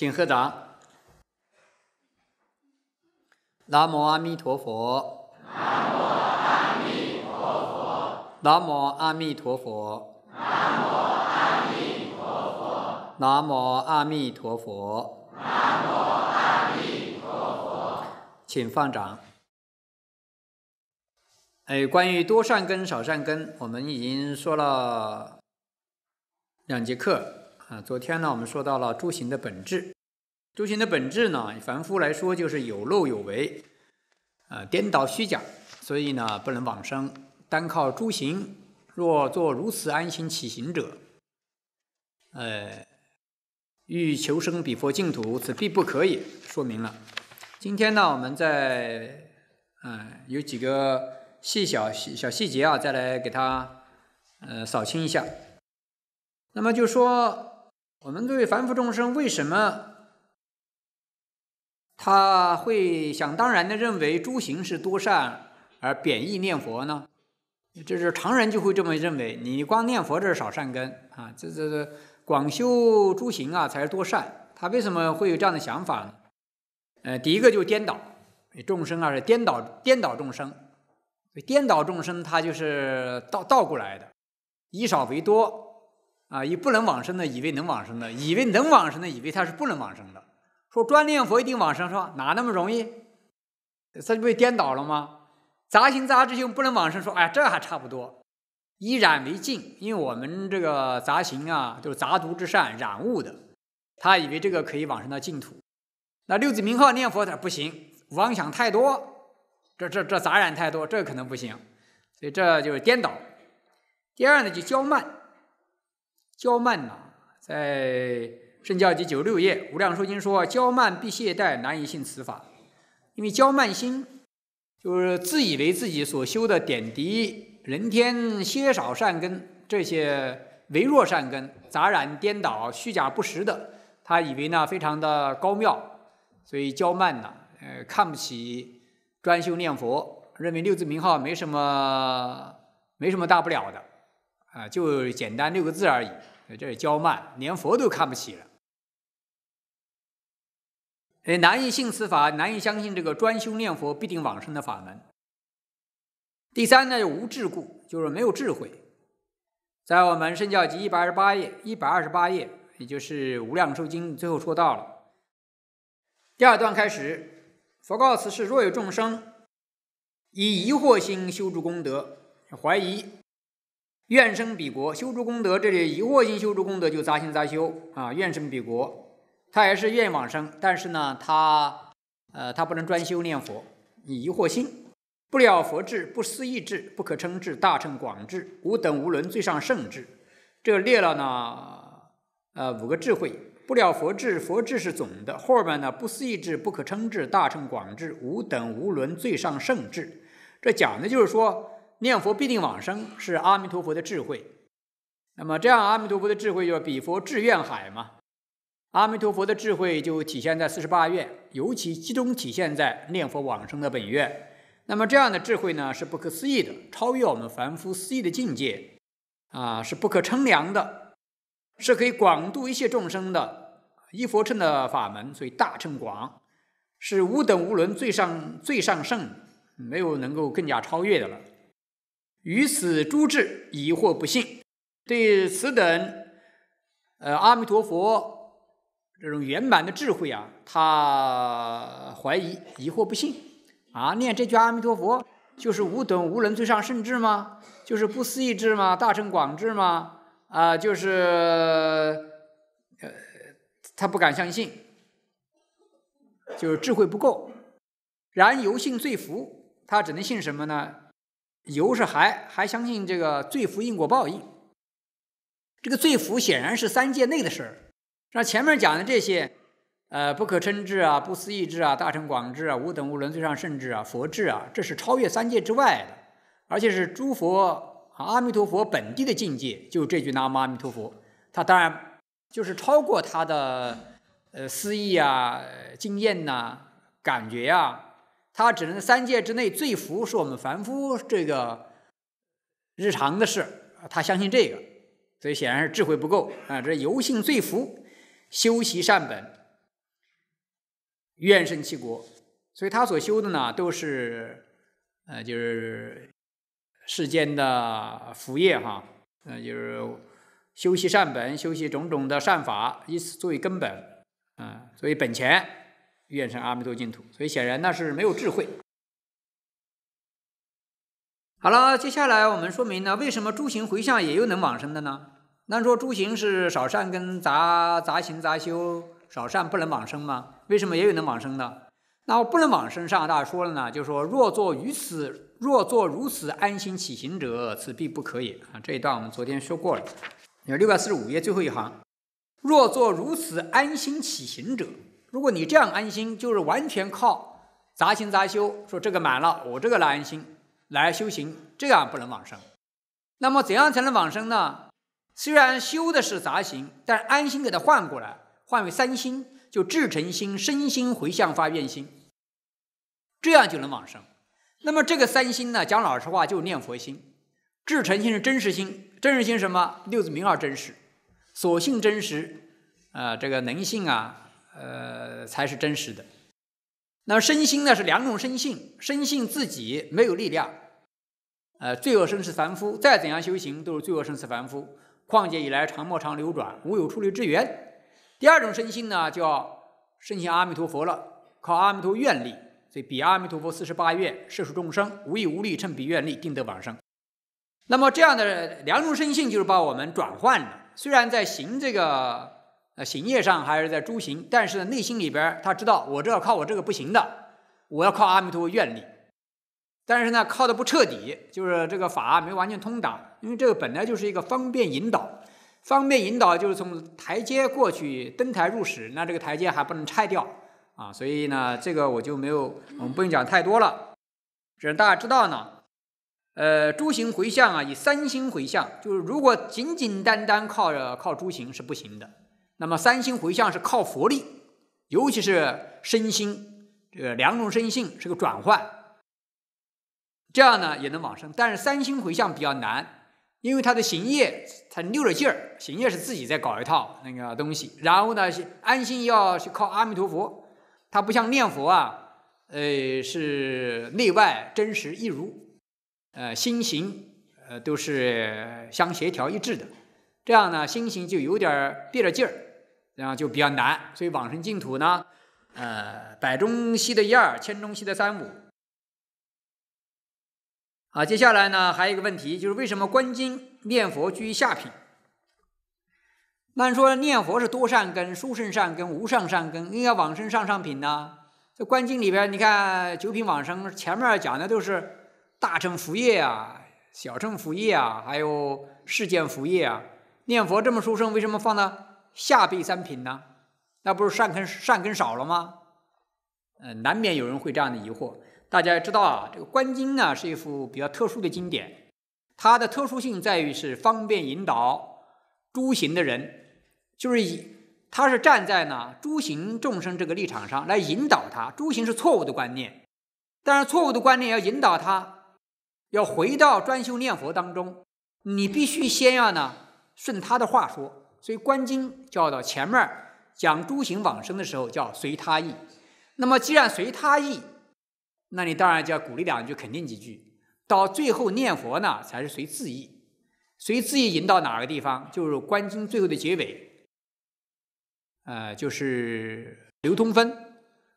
请合掌。南无阿弥陀佛。南无阿弥陀佛。南无阿弥陀佛。南无阿弥陀佛。南无阿弥陀佛。请放掌。哎，关于多善根、少善根，我们已经说了两节课啊。昨天呢，我们说到了诸行的本质。诸行的本质呢？凡夫来说就是有漏有为，呃，颠倒虚假，所以呢不能往生。单靠诸行，若作如此安心起行者，呃，欲求生彼佛净土，此必不可也。说明了。今天呢，我们在，嗯，有几个细小细小细节啊，再来给他，呃，扫清一下。那么就说，我们对凡夫众生为什么？他会想当然的认为诸行是多善，而贬义念佛呢？这是常人就会这么认为。你光念佛这是少善根啊，这这这广修诸行啊才是多善。他为什么会有这样的想法呢？呃，第一个就是颠倒，众生啊是颠倒颠倒众生，颠倒众生他就是倒倒过来的，以少为多啊，以不能往生的以为能往生的，以为能往生的以为他是不能往生的。说专念佛一定往生是吧？哪那么容易？这不被颠倒了吗？杂行杂志行不能往生，说哎，这还差不多。以染为净，因为我们这个杂行啊，就是杂毒之善染物的。他以为这个可以往生到净土。那六字名号念佛他不行，妄想太多，这这这杂染太多，这可能不行。所以这就是颠倒。第二呢，就骄慢。骄慢呐，在。圣教集九六页，《无量寿经》说：“骄慢必懈怠，难以信此法。”因为骄慢心，就是自以为自己所修的点滴人天些少善根，这些微弱善根杂染颠倒、虚假不实的，他以为呢非常的高妙，所以骄慢呢，呃，看不起专修念佛，认为六字名号没什么没什么大不了的，啊，就简单六个字而已。这是骄慢，连佛都看不起了。哎，难以信此法，难以相信这个专修念佛必定往生的法门。第三呢，无智故，就是没有智慧。在我们《圣教集》一百二十八页，一百二十八页，也就是《无量寿经》最后说到了第二段开始，佛告此事：若有众生以疑惑心修诸功德，怀疑，愿生彼国，修诸功德。这里疑惑心修诸功德，就杂心杂修啊，愿生彼国。他也是愿往生，但是呢，他呃，他不能专修念佛。以疑惑心，不了佛智，不思议智，不可称智，大乘广智，无等无伦最上圣智，这列了呢呃五个智慧。不了佛智，佛智是总的。后边呢，不思议智，不可称智，大乘广智，无等无伦最上圣智，这讲的就是说念佛必定往生是阿弥陀佛的智慧。那么这样，阿弥陀佛的智慧就是比佛智愿海嘛。阿弥陀佛的智慧就体现在四十八愿，尤其集中体现在念佛往生的本愿。那么这样的智慧呢，是不可思议的，超越我们凡夫思议的境界，啊，是不可称量的，是可以广度一切众生的一佛乘的法门。所以大乘广是无等无伦，最上最上圣，没有能够更加超越的了。于此诸智疑惑不信，对此等，呃，阿弥陀佛。这种圆满的智慧啊，他怀疑、疑惑、不信啊！念这句阿弥陀佛，就是无等、无能最上圣智吗？就是不思议智吗？大乘广智吗？啊，就是呃，他不敢相信，就是智慧不够。然犹信罪福，他只能信什么呢？犹是还还相信这个罪福因果报应。这个罪福显然是三界内的事儿。那前面讲的这些，呃，不可称智啊，不思议智啊，大乘广智啊，无等无伦最上圣智啊，佛智啊，这是超越三界之外，的，而且是诸佛阿弥陀佛本地的境界。就这句“南无阿弥陀佛”，他当然就是超过他的呃思议啊、经验呐、感觉啊，他只能三界之内最福，是我们凡夫这个日常的事。他相信这个，所以显然是智慧不够啊，这由性最福。修习善本，愿生其国，所以他所修的呢，都是，呃，就是世间的福业哈，那就是修习善本，修习种种的善法，以此作为根本，啊，作为本钱，愿生阿弥陀净土。所以显然那是没有智慧。好了，接下来我们说明呢，为什么诸行回向也又能往生的呢？那说诸行是少善跟杂杂行杂修少善不能往生吗？为什么也有能往生的？那我不能往生，上大说了呢，就是说若做于此若做如此安心起行者，此必不可也啊！这一段我们昨天说过了，有六百四十五页最后一行，若做如此安心起行者，如果你这样安心，就是完全靠杂行杂修，说这个满了，我这个来安心来修行，这样不能往生。那么怎样才能往生呢？虽然修的是杂行，但安心给它换过来，换为三心，就至诚心、身心、回向发愿心，这样就能往生。那么这个三心呢，讲老实话，就念佛心、至诚心是真实心，真实心什么？六字名号真实，所性真实，呃，这个能性啊，呃，才是真实的。那身心呢是两种身性，身性自己没有力量，呃，罪恶生是凡夫，再怎样修行都是罪恶生是凡夫。况且以来，常莫常流转，无有出离之缘。第二种身性呢，叫身信阿弥陀佛了，靠阿弥陀愿力。所以，彼阿弥陀佛四十八愿摄受众生，无以无力，趁彼愿力定得往生。那么，这样的两种身性，就是把我们转换了。虽然在行这个呃行业上，还是在诸行，但是内心里边他知道，我这靠我这个不行的，我要靠阿弥陀佛愿力。但是呢，靠的不彻底，就是这个法没完全通达。因为这个本来就是一个方便引导，方便引导就是从台阶过去登台入室，那这个台阶还不能拆掉啊，所以呢，这个我就没有，我们不用讲太多了，只是大家知道呢，呃，诸行回向啊，以三星回向，就是如果仅仅单单靠着靠诸行是不行的，那么三星回向是靠佛力，尤其是身心，这个两种身心是个转换，这样呢也能往生，但是三星回向比较难。因为他的行业，他溜着劲儿，行业是自己在搞一套那个东西，然后呢，安心要去靠阿弥陀佛，他不像念佛啊，呃，是内外真实一如，呃，心行呃都是相协调一致的，这样呢，心行就有点憋着劲儿，然后就比较难，所以往生净土呢，呃，百中西的一二，千中西的三五。啊，接下来呢，还有一个问题，就是为什么观经念佛居于下品？按说念佛是多善根、殊胜善根、无上善根，应该往生上上品呢？这观经里边，你看九品往生，前面讲的都是大乘福业啊、小乘福业啊，还有世间福业啊。念佛这么殊胜，为什么放到下辈三品呢？那不是善根善根少了吗？呃，难免有人会这样的疑惑。大家知道啊，这个观经呢是一幅比较特殊的经典，它的特殊性在于是方便引导诸行的人，就是以它是站在呢诸行众生这个立场上来引导他，诸行是错误的观念，但是错误的观念要引导他，要回到专修念佛当中，你必须先要呢顺他的话说，所以观经叫到前面讲诸行往生的时候叫随他意，那么既然随他意。那你当然就要鼓励两句，肯定几句，到最后念佛呢才是随自意，随自意引到哪个地方就是观经最后的结尾。呃，就是刘通分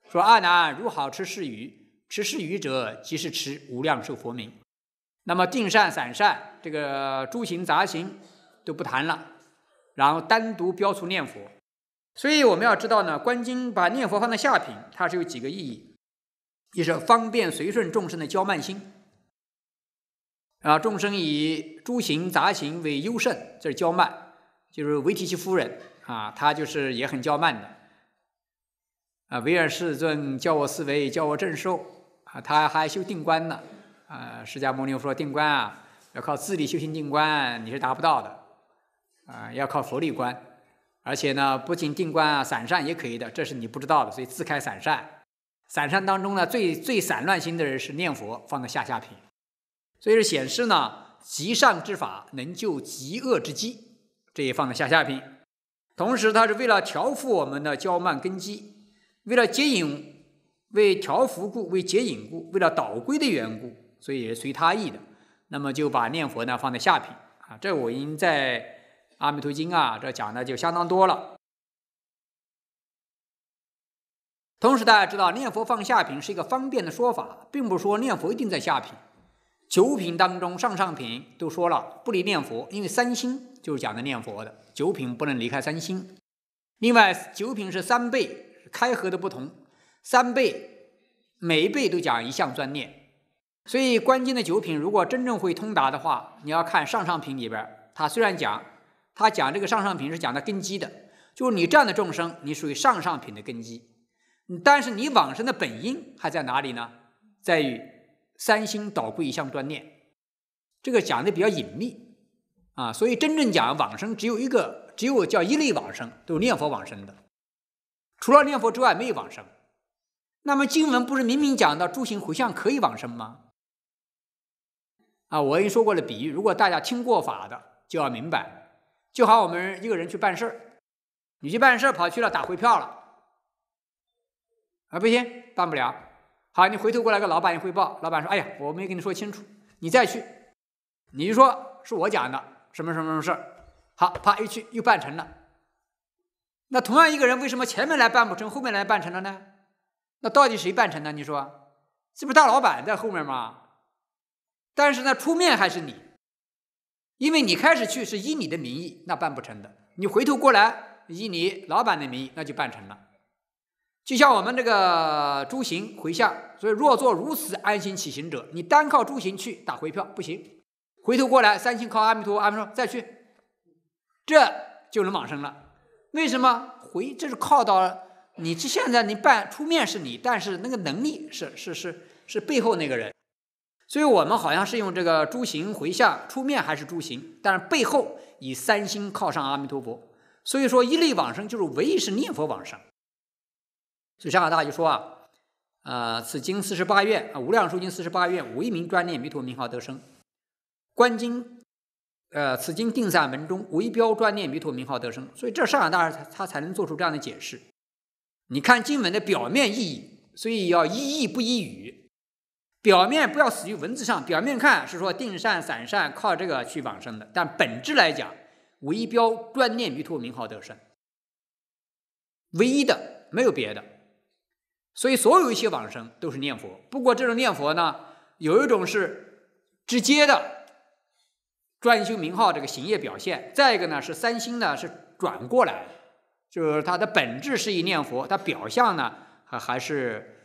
说：“阿难，如好吃是鱼，吃是鱼者即是吃无量寿佛名。”那么定善、散善，这个诸行杂行都不谈了，然后单独标出念佛。所以我们要知道呢，观经把念佛放在下品，它是有几个意义。也是方便随顺众生的骄慢心啊，众生以诸行杂行为优胜，这是骄慢。就是维提西夫人啊，她就是也很骄慢的啊。维尔世尊教我思维，教我正受啊，他还修定观呢啊。释迦牟尼佛说定观啊，要靠自力修行定观，你是达不到的啊，要靠佛力观。而且呢，不仅定观啊，散善也可以的，这是你不知道的，所以自开散善。散善当中呢，最最散乱心的人是念佛，放在下下品，所以显示呢，极善之法能救极恶之机，这也放在下下品。同时，他是为了调伏我们的骄慢根基，为了结引，为调伏故，为结引故，为了导归的缘故，所以是随他意的。那么就把念佛呢放在下品啊，这我已经在《阿弥陀经》啊，这讲的就相当多了。同时，大家知道，念佛放下品是一个方便的说法，并不是说念佛一定在下品。九品当中，上上品都说了不离念佛，因为三星就是讲的念佛的九品，不能离开三星。另外，九品是三倍开合的不同，三倍每一辈都讲一项专念。所以，关键的九品，如果真正会通达的话，你要看上上品里边，他虽然讲，他讲这个上上品是讲的根基的，就是你这样的众生，你属于上上品的根基。但是你往生的本因还在哪里呢？在于三星倒归一项锻炼，这个讲的比较隐秘啊，所以真正讲往生只有一个，只有叫一类往生，都是念佛往生的，除了念佛之外没有往生。那么经文不是明明讲到诸行回向可以往生吗？啊，我已经说过了比喻，如果大家听过法的就要明白，就好我们一个人去办事儿，你去办事儿跑去了打回票了。啊，不行，办不了。好，你回头过来跟老板一汇报，老板说：“哎呀，我没跟你说清楚，你再去，你就说是我讲的什么什么什么事儿。”好，啪一去又办成了。那同样一个人，为什么前面来办不成，后面来办成了呢？那到底谁办成的？你说，这不是大老板在后面吗？但是呢，出面还是你，因为你开始去是以你的名义，那办不成的；你回头过来以你老板的名义，那就办成了。就像我们这个诸行回向，所以若做如此安心起行者，你单靠诸行去打回票不行，回头过来三星靠阿弥陀，佛，阿弥陀佛再去，这就能往生了。为什么回？这是靠到你这现在你办出面是你，但是那个能力是是是是背后那个人。所以我们好像是用这个诸行回向，出面还是诸行，但是背后以三星靠上阿弥陀佛。所以说一力往生就是唯一是念佛往生。所以上海大就说啊，呃，此经四十八愿啊，无量寿经四十八愿，唯名专念弥陀名号得生。观经，呃，此经定散文中，唯标专念弥陀名号得生。所以这上海大他他才能做出这样的解释。你看经文的表面意义，所以要一意不一语，表面不要死于文字上。表面看是说定善散善靠这个去往生的，但本质来讲，唯标专念弥陀名号得生，唯一的，没有别的。所以，所有一些往生都是念佛。不过，这种念佛呢，有一种是直接的专修名号这个行业表现；再一个呢，是三星呢是转过来，就是它的本质是一念佛，它表象呢还还是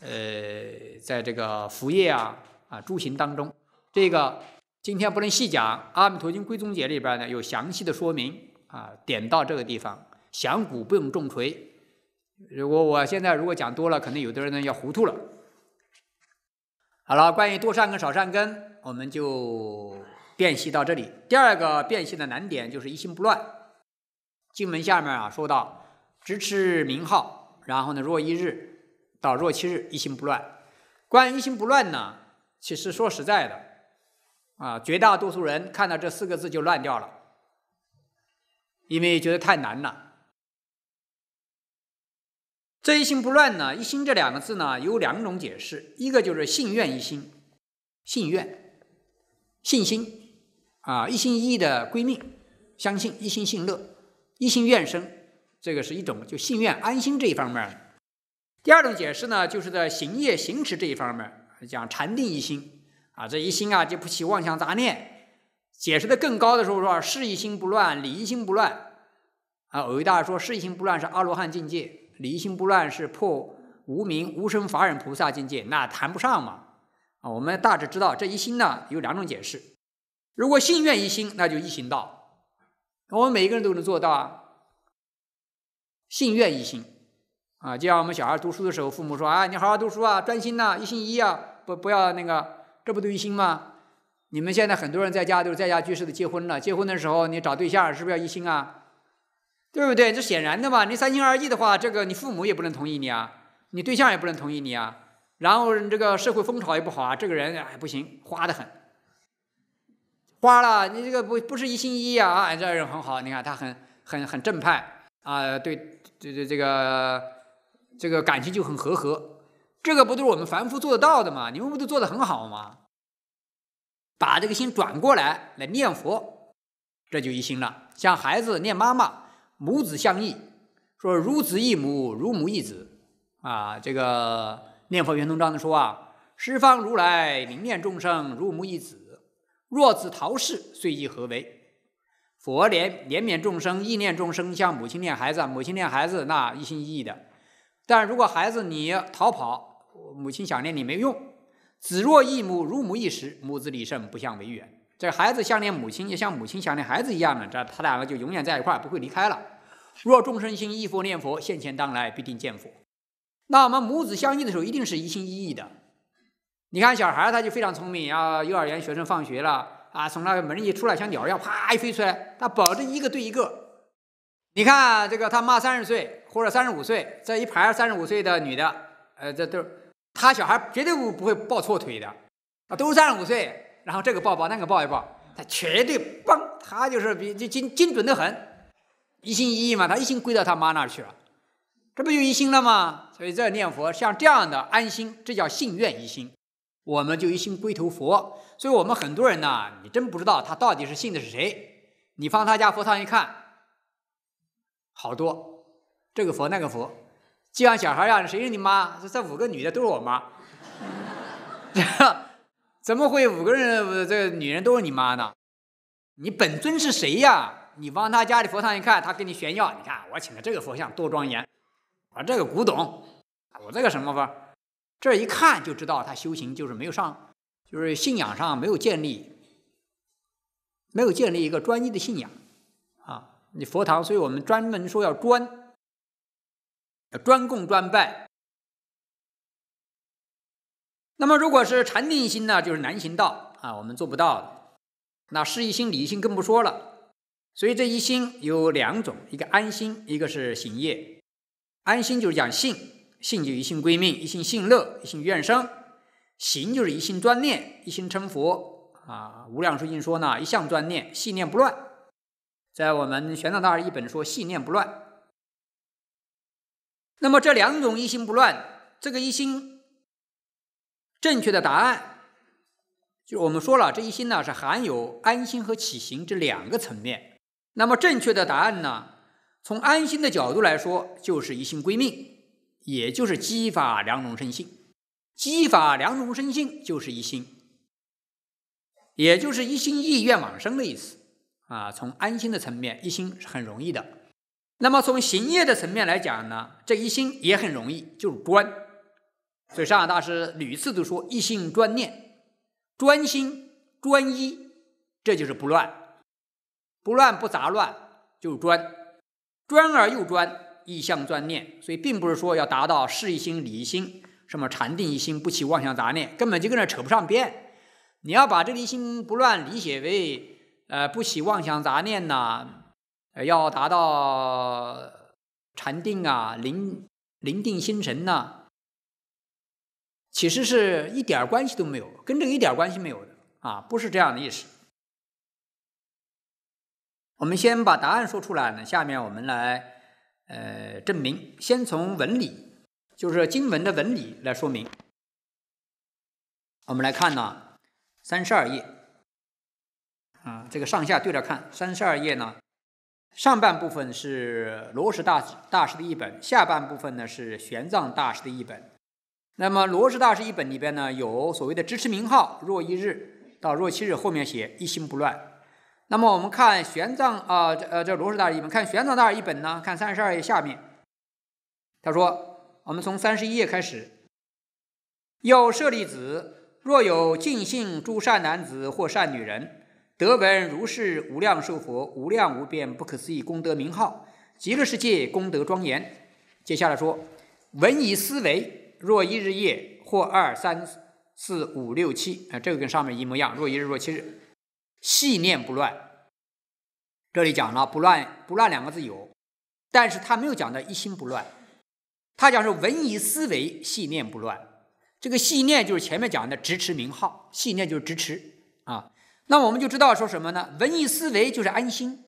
呃，在这个福业啊啊诸行当中。这个今天不能细讲，《阿弥陀经》《归宗解》里边呢有详细的说明啊，点到这个地方，响鼓不用重锤。如果我现在如果讲多了，可能有的人呢要糊涂了。好了，关于多善根少善根，我们就辨析到这里。第二个辨析的难点就是一心不乱。经文下面啊说到，直持名号，然后呢若一日到若七日，一心不乱。关于一心不乱呢，其实说实在的，啊绝大多数人看到这四个字就乱掉了，因为觉得太难了。这一心不乱呢？一心这两个字呢，有两种解释。一个就是信愿一心，信愿信心啊，一心一意的归命，相信一心信乐，一心愿生。这个是一种就信愿安心这一方面第二种解释呢，就是在行业行持这一方面讲禅定一心啊，这一心啊就不起妄想杂念。解释的更高的时候说，是一心不乱，理一心不乱啊。有一大家说，是一心不乱是阿罗汉境界。离心不乱是破无明无生法忍菩萨境界，那谈不上嘛。啊，我们大致知道这一心呢有两种解释。如果信愿一心，那就一心道。我们每个人都能做到啊。信愿一心，啊，就像我们小孩读书的时候，父母说啊，你好好读书啊，专心呐，一心一意啊，不不要那个，这不都一心吗？你们现在很多人在家都是在家居室的结婚了，结婚的时候你找对象是不是要一心啊？对不对？这显然的嘛！你三心二意的话，这个你父母也不能同意你啊，你对象也不能同意你啊。然后这个社会风潮也不好啊，这个人哎不行，花的很，花了。你这个不不是一心一意啊？这人很好，你看他很很很正派啊。对，这这这个这个感情就很和和。这个不都是我们凡夫做得到的嘛？你们不都做得很好吗？把这个心转过来来念佛，这就一心了。像孩子念妈妈。母子相忆，说如子忆母，如母忆子，啊，这个念佛圆通章的说啊，十方如来明念众生如母忆子，若子逃世，遂亦何为？佛怜怜悯众生，意念众生像母亲念孩子，母亲念孩子那一心一意的。但如果孩子你逃跑，母亲想念你没用。子若忆母，如母忆时，母子离圣，不相违远。这孩子想念母亲，也像母亲想念孩子一样的，这他两个就永远在一块儿，不会离开了。若众生心依佛念佛，现前当来必定见佛。那我们母子相依的时候，一定是一心一意的。你看小孩，他就非常聪明。啊，幼儿园学生放学了啊，从那个门一出来，像鸟一样啪一飞出来，他保证一个对一个。你看这个他妈三十岁或者三十五岁，这一排三十五岁的女的，呃，这都他小孩绝对不不会抱错腿的啊，都是三十五岁，然后这个抱抱，那个抱一抱，他绝对棒，他就是比精精准的很。一心一意嘛，他一心归到他妈那儿去了，这不就一心了吗？所以这念佛像这样的安心，这叫信愿一心。我们就一心归投佛。所以我们很多人呢，你真不知道他到底是信的是谁。你放他家佛堂一看，好多这个佛那个佛，就像小孩一样，谁是你妈？这这五个女的都是我妈。怎么会五个人？这女人都是你妈呢？你本尊是谁呀？你往他家里佛堂一看，他跟你炫耀，你看我请的这个佛像多庄严，我这个古董，我这个什么佛，这一看就知道他修行就是没有上，就是信仰上没有建立，没有建立一个专一的信仰啊，你佛堂，所以我们专门说要专，要专供专拜。那么如果是禅定心呢，就是难行道啊，我们做不到。那世意心、理性更不说了。所以这一心有两种，一个安心，一个是行业。安心就是讲性，性就一心归命，一心信乐，一心愿生。行就是一心专念，一心成佛啊。无量寿经说呢，一向专念，信念不乱。在我们玄奘大师一本说，信念不乱。那么这两种一心不乱，这个一心正确的答案，就我们说了，这一心呢是含有安心和起行这两个层面。那么正确的答案呢？从安心的角度来说，就是一心归命，也就是积发两种生性，积发两种生性就是一心，也就是一心一愿往生的意思。啊，从安心的层面，一心是很容易的。那么从行业的层面来讲呢，这一心也很容易，就是专。所以上海大师屡次都说一心专念，专心专一，这就是不乱。不乱不杂乱就专，专而又专，意向专念，所以并不是说要达到事一心理一心，什么禅定一心，不起妄想杂念，根本就跟那扯不上边。你要把这一心不乱理解为呃不起妄想杂念呐，呃要达到禅定啊，临临定心神呐，其实是一点关系都没有，跟这个一点关系没有的啊，不是这样的意思。我们先把答案说出来呢，下面我们来呃证明。先从文理，就是经文的文理来说明。我们来看呢，三十二页，啊，这个上下对着看。三十二页呢，上半部分是罗什大大师的译本，下半部分呢是玄奘大师的译本。那么罗什大师译本里边呢，有所谓的支持名号，若一日到若七日后面写一心不乱。那么我们看玄奘啊，这呃，这罗氏大师一本，看玄奘大师一本呢？看三十二页下面，他说，我们从三十一页开始。有舍利子，若有尽信诸善男子或善女人，得闻如是无量寿佛，无量无边不可思议功德名号，极乐世界功德庄严。接下来说，闻以思维，若一日夜，或二三四五六七，啊，这个跟上面一模一样，若一日，若七日。信念不乱，这里讲了不乱不乱两个字有，但是他没有讲的一心不乱，他讲是文以思维信念不乱，这个信念就是前面讲的直持名号，信念就是直持啊，那我们就知道说什么呢？文以思维就是安心，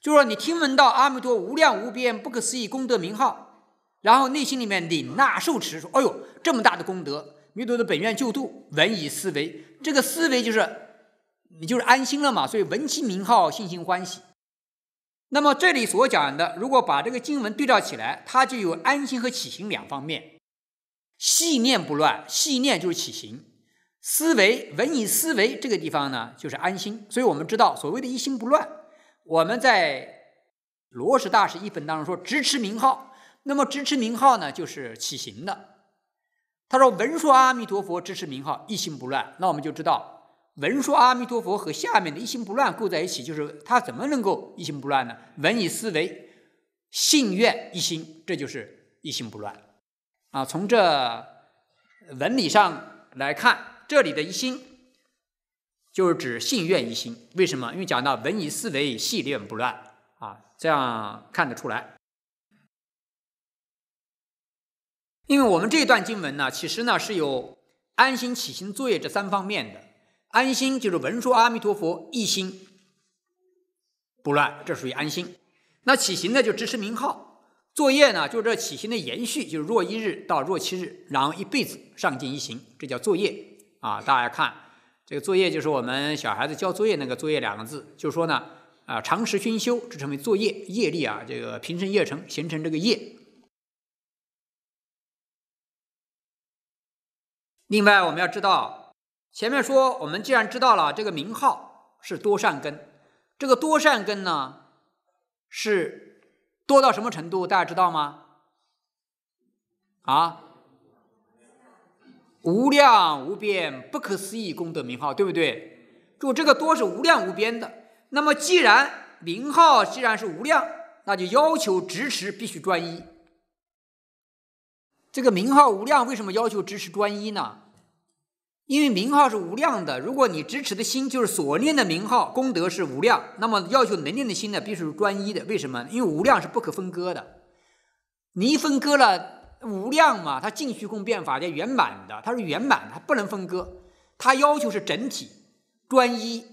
就说你听闻到阿弥陀无量无边不可思议功德名号，然后内心里面领纳受持说，哎呦，这么大的功德，弥陀的本愿救度，文以思维，这个思维就是。你就是安心了嘛，所以闻其名号，信心欢喜。那么这里所讲的，如果把这个经文对照起来，它就有安心和起行两方面。细念不乱，细念就是起行；思维闻以思维这个地方呢，就是安心。所以我们知道，所谓的一心不乱，我们在罗什大师一本当中说，执持名号。那么执持名号呢，就是起行的。他说：“闻说阿弥陀佛，支持名号，一心不乱。”那我们就知道。文说阿弥陀佛和下面的一心不乱构在一起，就是他怎么能够一心不乱呢？文以思维，信愿一心，这就是一心不乱啊。从这文理上来看，这里的一心就是指信愿一心。为什么？因为讲到文以思维，系列不乱啊，这样看得出来。因为我们这段经文呢，其实呢是有安心、起心、作业这三方面的。安心就是闻说阿弥陀佛一心不乱，这属于安心。那起行呢，就支持名号；作业呢，就这起行的延续，就是若一日到若七日，然后一辈子上进一行，这叫作业啊。大家看这个作业，就是我们小孩子交作业那个作业两个字，就是说呢，啊，常时熏修，这称为作业业力啊，这个平生业成，形成这个业。另外，我们要知道。前面说，我们既然知道了这个名号是多善根，这个多善根呢是多到什么程度？大家知道吗？啊，无量无边不可思议功德名号，对不对？就这个多是无量无边的。那么，既然名号既然是无量，那就要求支持必须专一。这个名号无量，为什么要求支持专一呢？因为名号是无量的，如果你支持的心就是所念的名号，功德是无量，那么要求能念的心呢，必须是专一的。为什么？因为无量是不可分割的，你一分割了无量嘛，它净虚空变法叫圆满的，它是圆满，它不能分割，它要求是整体、专一、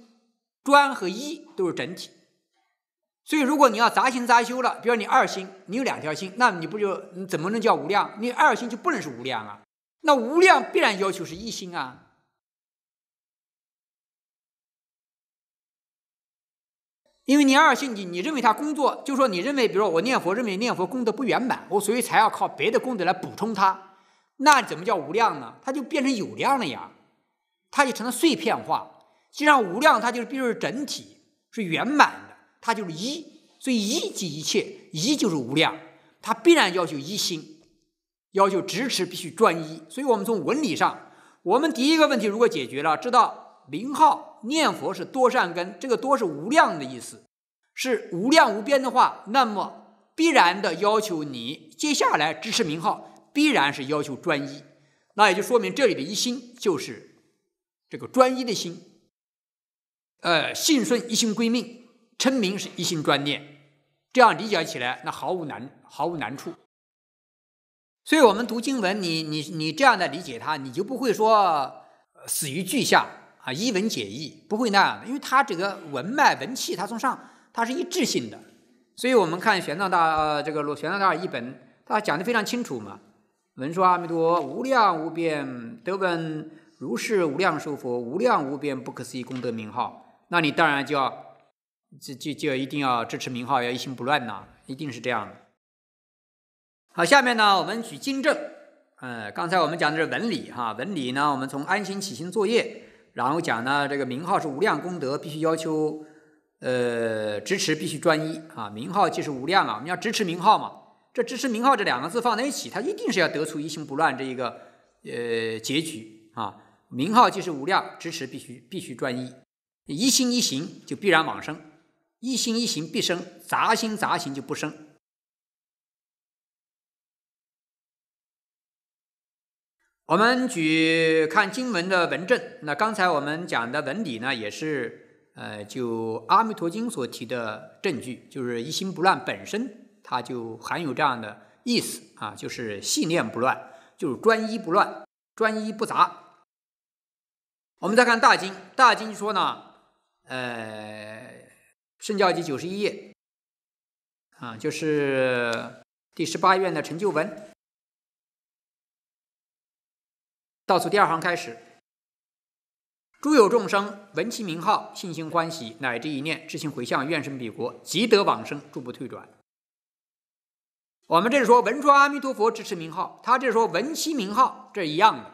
专和一都是整体。所以，如果你要杂心杂修了，比如你二心，你有两条心，那你不就你怎么能叫无量？你二心就不能是无量啊？那无量必然要求是一心啊。因为你二性，你你认为他工作，就说你认为，比如说我念佛，认为念佛功德不圆满，我所以才要靠别的功德来补充它，那怎么叫无量呢？它就变成有量了呀，它就成了碎片化。实际上，无量它就是必须是整体，是圆满的，它就是一，所以一即一切，一就是无量，它必然要求一心，要求执持必须专一。所以我们从文理上，我们第一个问题如果解决了，知道名号。念佛是多善根，这个多是无量的意思，是无量无边的话，那么必然的要求你接下来支持名号，必然是要求专一，那也就说明这里的一心就是这个专一的心，呃，信顺一心归命，称名是一心专念，这样理解起来那毫无难，毫无难处。所以我们读经文，你你你这样的理解它，你就不会说死于句下。啊，一文解义不会那样的，因为它这个文脉文气，它从上它是一致性的，所以我们看玄奘大呃这个《玄奘大译本》，他讲的非常清楚嘛。文说阿弥陀无量无边得闻如是无量寿佛无量无边不可思议功德名号，那你当然就要就就就一定要支持名号，要一心不乱呐，一定是这样的。好，下面呢，我们举经证。呃，刚才我们讲的是文理哈，文理呢，我们从安心起心作业。然后讲呢，这个名号是无量功德，必须要求，呃，支持必须专一啊。名号就是无量啊，我们要支持名号嘛。这支持名号这两个字放在一起，它一定是要得出一心不乱这一个呃结局啊。名号就是无量，支持必须必须专一，一心一行就必然往生，一心一行必生，杂心杂行就不生。我们举看经文的文证，那刚才我们讲的文理呢，也是呃，就《阿弥陀经》所提的证据，就是一心不乱本身，它就含有这样的意思啊，就是信念不乱，就是专一不乱，专一不杂。我们再看大经，大经说呢，呃，《圣教集》九十一页，啊，就是第十八愿的成就文。倒数第二行开始，诸有众生闻其名号，信心欢喜，乃至一念至心回向，愿生彼国，即得往生，逐不退转。我们这是说闻说阿弥陀佛支持名号，他这是说闻其名号，这是一样的。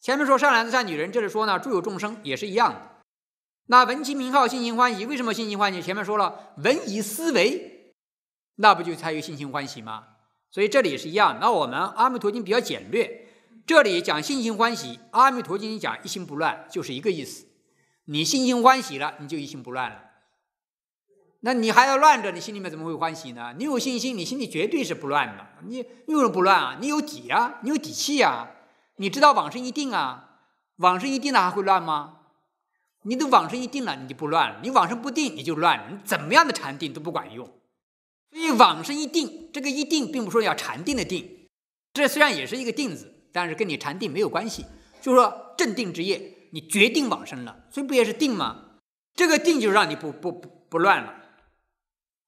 前面说善男子善女人，这里说呢诸有众生也是一样的。那闻其名号，信心欢喜，为什么信心欢喜？前面说了闻以思维，那不就才有信心欢喜吗？所以这里也是一样。那我们阿弥陀经比较简略。这里讲信心欢喜，阿弥陀经讲一心不乱，就是一个意思。你信心欢喜了，你就一心不乱了。那你还要乱着，你心里面怎么会欢喜呢？你有信心，你心里绝对是不乱的。你为什么不乱啊？你有底啊，你有底气啊，你知道往生一定啊，往生一定了还会乱吗？你的往生一定了，你就不乱了。你往生不定，你就乱了。你怎么样的禅定都不管用。所以往生一定，这个一定并不说要禅定的定，这虽然也是一个定字。但是跟你禅定没有关系，就是说正定之业，你决定往生了，所以不也是定吗？这个定就让你不不不不乱了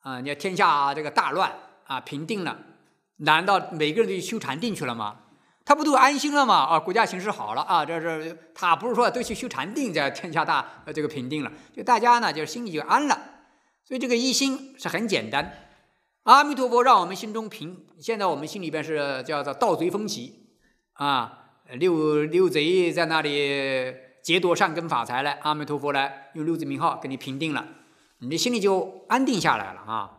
啊！你看天下这个大乱啊，平定了，难道每个人都去修禅定去了吗？他不都安心了吗？啊，国家形势好了啊，这是他不是说都去修禅定，才天下大这个平定了，就大家呢就心里就安了，所以这个一心是很简单。阿弥陀佛，让我们心中平，现在我们心里边是叫做盗贼风起。啊，六六贼在那里劫夺善根法财了，阿弥陀佛来用六字名号给你平定了，你的心里就安定下来了啊。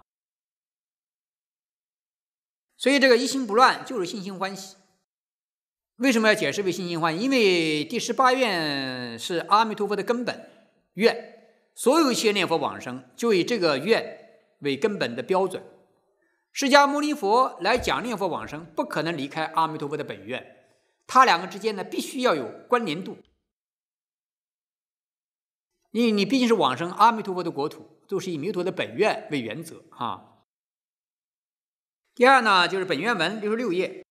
所以这个一心不乱就是信心欢喜。为什么要解释为信心欢喜？因为第十八愿是阿弥陀佛的根本愿，所有一切念佛往生就以这个愿为根本的标准。释迦牟尼佛来讲念佛往生，不可能离开阿弥陀佛的本愿。它两个之间呢，必须要有关联度，因为你毕竟是往生阿弥陀佛的国土，都是以弥陀的本愿为原则啊。第二呢，就是本愿文六十六页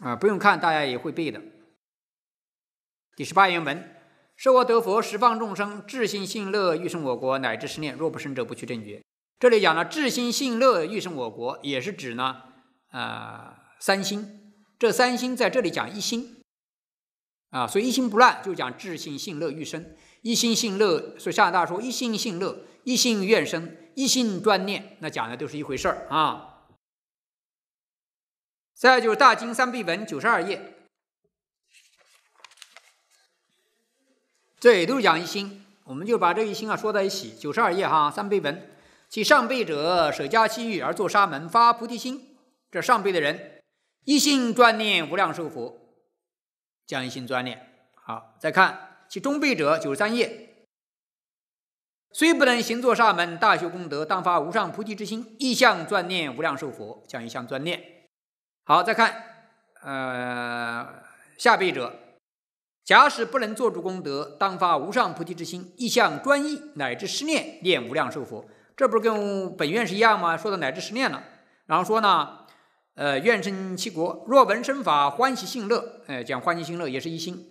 啊，不用看，大家也会背的。第十八愿文：受我得佛，十方众生，至心信乐，欲生我国，乃至十念，若不生者，不取正觉。这里讲了至心信乐欲生我国，也是指呢。啊，三心，这三心在这里讲一心啊，所以一心不乱就讲智心性乐欲生，一心性乐，所以上大说一心性乐，一心愿生，一心专念，那讲的都是一回事儿啊。再就是《大经三倍文》九十二页，这也都是讲一心，我们就把这一心啊说在一起。九十二页哈，三倍文，其上辈者舍家弃欲而作沙门，发菩提心。这上辈的人，一心专念无量寿佛，将一心专念。好，再看其中辈者，九十三页，虽不能行作沙门大修功德，当发无上菩提之心，一向专念无量寿佛，将一向专念。好，再看呃下辈者，假使不能做主功德，当发无上菩提之心，一向专一乃至失念念无量寿佛。这不是跟本愿是一样吗？说的乃至失念了，然后说呢？呃，愿生其国。若闻身法，欢喜信乐。呃，讲欢喜信乐也是一心，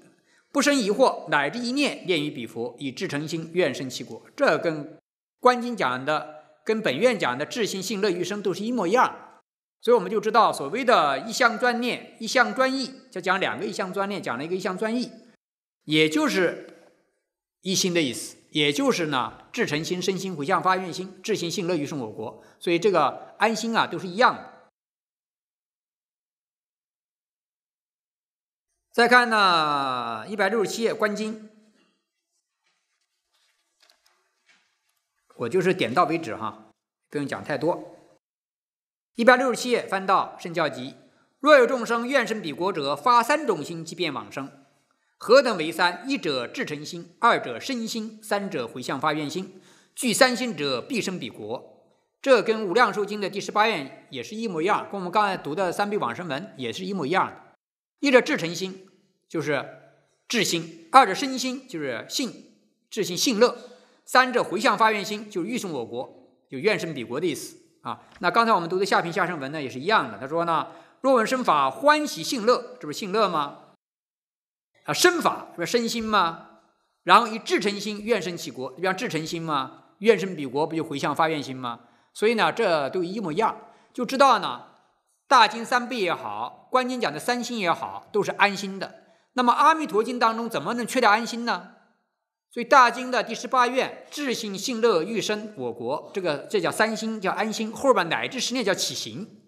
不生疑惑，乃至一念念于彼佛，以至诚心愿生其国。这跟观经讲的、跟本愿讲的至心信乐于生都是一模一样。所以我们就知道，所谓的一相专念、一相专意，就讲两个一相专念，讲了一个一相专意，也就是一心的意思。也就是呢，至诚心、身心回向发愿心，至心信乐于生我国。所以这个安心啊，都是一样的。再看呢，一百六十七页《观经》，我就是点到为止哈，不用讲太多。一百六十七页翻到《圣教集》，若有众生愿生彼国者，发三种心即便往生。何等为三？一者至诚心，二者身心，三者回向发愿心。具三心者，必生彼国。这跟《无量寿经》的第十八愿也是一模一样，跟我们刚才读的三辈往生文也是一模一样的。一者至诚心，就是至心；二者身心，就是性至心性乐；三者回向发愿心，就是欲送我国，就愿生彼国的意思啊。那刚才我们读的下品下生文呢，也是一样的。他说呢：“若闻身法欢喜性乐，这不是性乐吗？啊，身法是不是身心吗？然后以至诚心愿生其国，比方至诚心嘛，愿生彼国不就回向发愿心吗？所以呢，这都一模一样，就知道呢。”大经三倍也好，观音讲的三心也好，都是安心的。那么《阿弥陀经》当中怎么能缺掉安心呢？所以大经的第十八愿，至心信乐欲生我国，这个这叫三心，叫安心。后边乃至十念叫起行。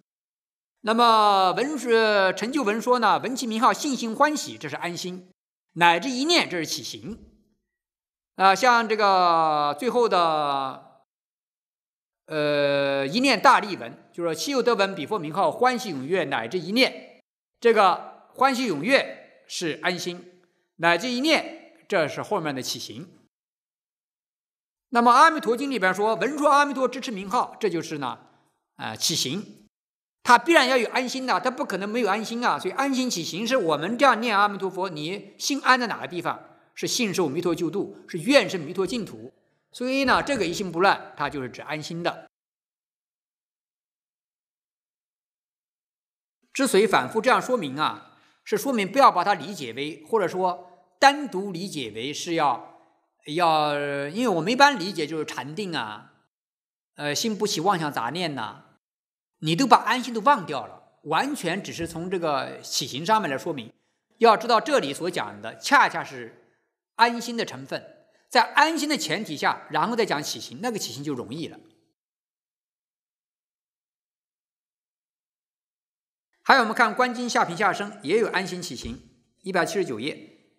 那么文学成就文说呢，闻其名号信心欢喜，这是安心；乃至一念，这是起行。啊，像这个最后的。呃，一念大力文，就说西有得闻彼佛名号，欢喜踊跃，乃至一念，这个欢喜踊跃是安心，乃至一念，这是后面的起行。那么《阿弥陀经》里边说，闻说阿弥陀支持名号，这就是呢，啊，起行，他必然要有安心的，他不可能没有安心啊，所以安心起行是我们这样念阿弥陀佛，你心安在哪个地方？是信受弥陀救度，是愿生弥陀净土。所以呢，这个一心不乱，它就是指安心的。之所以反复这样说明啊，是说明不要把它理解为，或者说单独理解为是要要，因为我们一般理解就是禅定啊，呃，心不起妄想杂念呐，你都把安心都忘掉了，完全只是从这个起行上面来说明。要知道，这里所讲的恰恰是安心的成分。在安心的前提下，然后再讲起行，那个起行就容易了。还有，我们看观经下平下生也有安心起行，一百七十九页。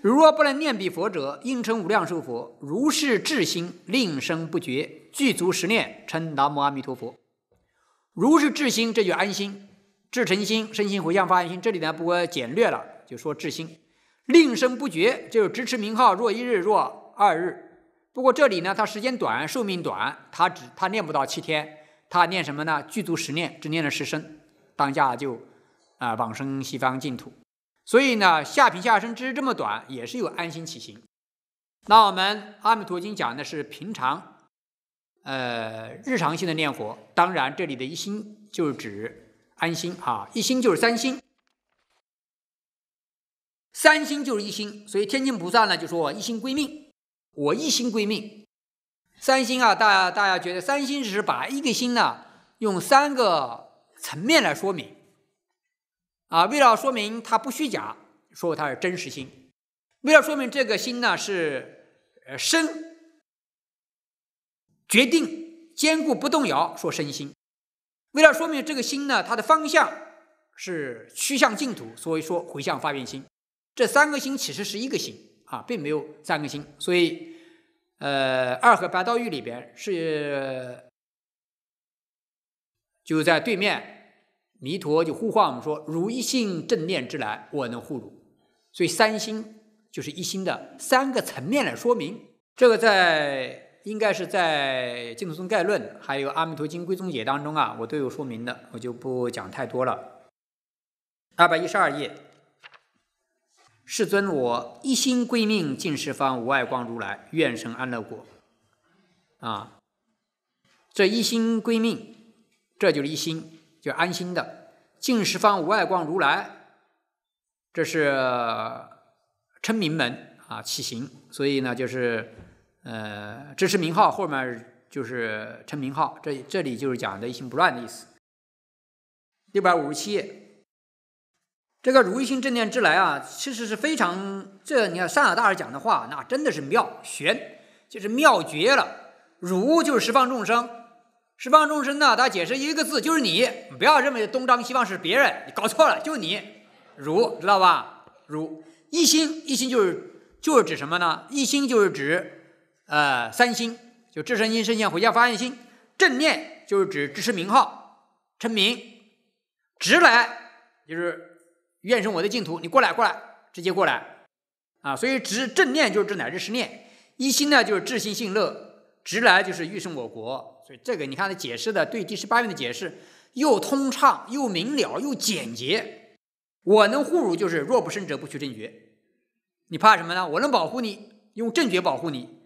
如若不能念彼佛者，应称无量寿佛。如是至心，令生不绝，具足十念，称南无阿弥陀佛。如是至心，这就安心，至诚心，身心回向发愿心。这里呢，不过简略了，就说至心。令声不绝，就是支持名号，若一日，若二日。不过这里呢，它时间短，寿命短，它只它念不到七天，它念什么呢？具足十念，只念了十声，当下就啊往生西方净土。所以呢，下品下生之这么短，也是有安心起行。那我们《阿弥陀经》讲的是平常，呃，日常性的念佛。当然，这里的一心就是指安心啊，一心就是三心。三星就是一心，所以天津菩萨呢就说：“我一心归命，我一心归命。”三星啊，大家大家觉得三星只是把一个心呢用三个层面来说明啊，为了说明它不虚假，说它是真实心；为了说明这个心呢是呃深决定坚固不动摇，说身心；为了说明这个心呢它的方向是趋向净土，所以说回向发愿心。这三个星其实是一个星啊，并没有三个星，所以，呃，二和白道玉里边是就在对面，弥陀就呼唤我们说：“如一性正念之来，我能护汝。”所以，三星就是一星的三个层面来说明。这个在应该是在《净土宗概论》还有《阿弥陀经》归宗解当中啊，我都有说明的，我就不讲太多了。二百一十二页。世尊，我一心归命尽十方无碍光如来，愿生安乐国。啊，这一心归命，这就是一心，就安心的。尽十方无碍光如来，这是称名门啊，起行。所以呢，就是呃，这是名号，后面就是称名号。这这里就是讲的一心不乱的意思。六百五十七页。这个如意心正念之来啊，其实是非常这。你看善导大师讲的话，那真的是妙玄，就是妙绝了。如就是十方众生，十方众生呢，他解释一个字就是你，不要认为东张西望是别人，你搞错了，就你如知道吧？如一心，一心就是就是指什么呢？一心就是指呃三心，就至心、圣心、回家发愿心。正念就是指支持名号，称名直来就是。愿生我的净土，你过来，过来，直接过来，啊！所以执正念就是指乃至十念，一心呢就是至心信乐，直来就是欲生我国。所以这个你看他解释的对第十八愿的解释，又通畅又明了又简洁。我能护汝，就是若不生者，不取正觉。你怕什么呢？我能保护你，用正觉保护你。